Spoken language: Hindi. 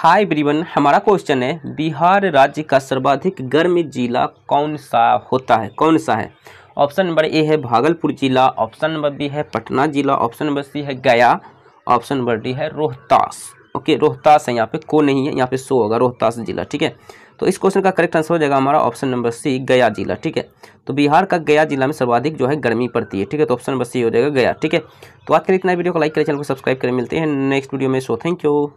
हाय ब्रीवन हमारा क्वेश्चन है बिहार राज्य का सर्वाधिक गर्म जिला कौन सा होता है कौन सा है ऑप्शन नंबर ए है भागलपुर जिला ऑप्शन नंबर बी है पटना जिला ऑप्शन नंबर सी है गया ऑप्शन नंबर डी है रोहतास ओके रोहतास है यहाँ पे को नहीं है यहाँ पे सो होगा रोहतास जिला ठीक है तो इस क्वेश्चन का करेक्ट आंसर हो जाएगा हमारा ऑप्शन नंबर सी गया जिला ठीक है तो बिहार का गया जिला में सर्वाधिक जो है गर्मी पड़ती है ठीक है तो ऑप्शन नंबर सी हो जाएगा गया ठीक है तो आज के लिए इतना वीडियो को लाइक करें चैनल को सब्सक्राइब करें मिलते हैं नेक्स्ट वीडियो में सो थैंक यू